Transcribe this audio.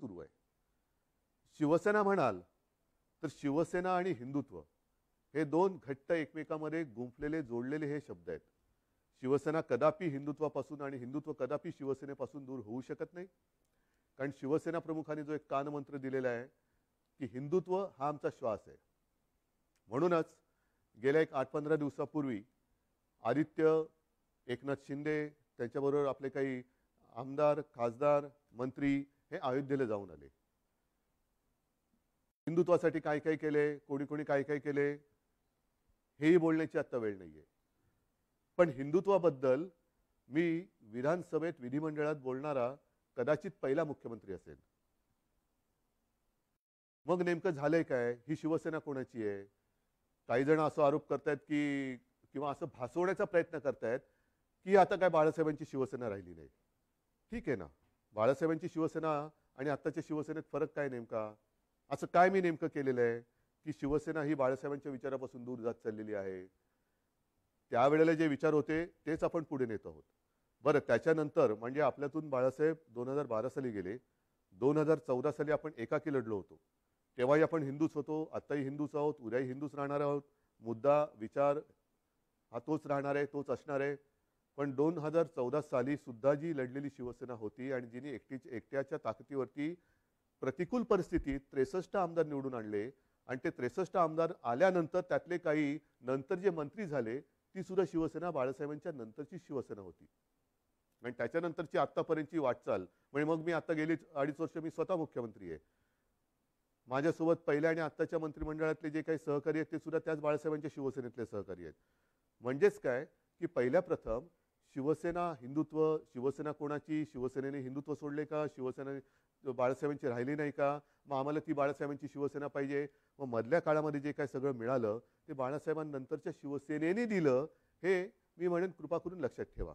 सुरू आहे शिवसेना म्हणाल तर शिवसेना आणि हिंदुत्व हे दोन घट्ट एकमेकांमध्ये गुंफलेले जोडलेले हे शब्द आहेत शिवसेना कदापि हिंदुत्वापासून आणि हिंदुत्व कदापि शिवसेनेपासून दूर होऊ शकत नाही कारण शिवसेना प्रमुखांनी जो एक कानमंत्र दिलेला आहे की हिंदुत्व हा आमचा श्वास आहे म्हणूनच गेल्या एक आठ पंधरा दिवसापूर्वी आदित्य एकनाथ शिंदे त्यांच्याबरोबर आपले काही आमदार खासदार मंत्री हे अयोध्येला जाऊन आले हिंदुत्वासाठी काय काय केले कोणी कोणी काय काय केले हेही बोलण्याची आत्ता वेळ नाहीये पण हिंदुत्वाबद्दल मी विधानसभेत विधिमंडळात बोलणारा कदाचित पहिला मुख्यमंत्री असेल मग नेमकं झालंय काय ही शिवसेना कोणाची आहे काही जण असं आरोप करतायत की किंवा असं भासवण्याचा प्रयत्न करतायत की आता काय बाळासाहेबांची शिवसेना राहिली नाही ठीक आहे ना बाळासाहेबांची शिवसेना आणि आत्ताच्या शिवसेनेत फरक काय नेमका असं काय मी नेमकं केलेलं आहे की शिवसेना ही बाळासाहेबांच्या विचारापासून दूर जात चाललेली आहे त्यावेळेला जे विचार होते तेच आपण पुढे नेत आहोत बरं त्याच्यानंतर म्हणजे आपल्यातून बाळासाहेब दोन हजार बारा साली गेले दोन हजार चौदा साली आपण एकाकी लढलो होतो तेव्हाही आपण हिंदूच होतो आत्ताही हिंदूच आहोत उद्याही हिंदूच राहणार आहोत मुद्दा विचार हा तोच राहणार आहे तोच असणार आहे पण दोन हजार चौदा साली सुद्धा जी लढलेली शिवसेना होती आणि जिने एकटीच एकट्याच्या ताकदीवरती प्रतिकूल परिस्थितीत त्रेसष्ट आमदार निवडून आणले आणि ते त्रेसष्ट आमदार आल्यानंतर त्यातले काही नंतर जे मंत्री झाले ती सुद्धा शिवसेना बाळासाहेबांच्या नंतरची शिवसेना होती आणि त्याच्यानंतरची आत्तापर्यंतची वाटचाल म्हणजे मग मी आता गेली अडीच वर्ष मी स्वतः मुख्यमंत्री आहे माझ्यासोबत पहिल्या आणि आत्ताच्या मंत्रिमंडळातले जे काही सहकारी आहेत ते सुद्धा त्याच बाळासाहेबांच्या शिवसेनेतले सहकारी आहेत म्हणजेच काय की पहिल्या प्रथम शिवसेना हिंदुत्व शिवसेना कोणाची शिवसेनेने हिंदुत्व सोडले का शिवसेना बाळासाहेबांची राहिली नाही का मग आम्हाला ती बाळासाहेबांची शिवसेना पाहिजे मग मधल्या काळामध्ये जे काय सगळं मिळालं ते बाळासाहेबांनंतरच्या शिवसेनेने दिलं हे मी म्हणेन कृपा करून लक्षात ठेवा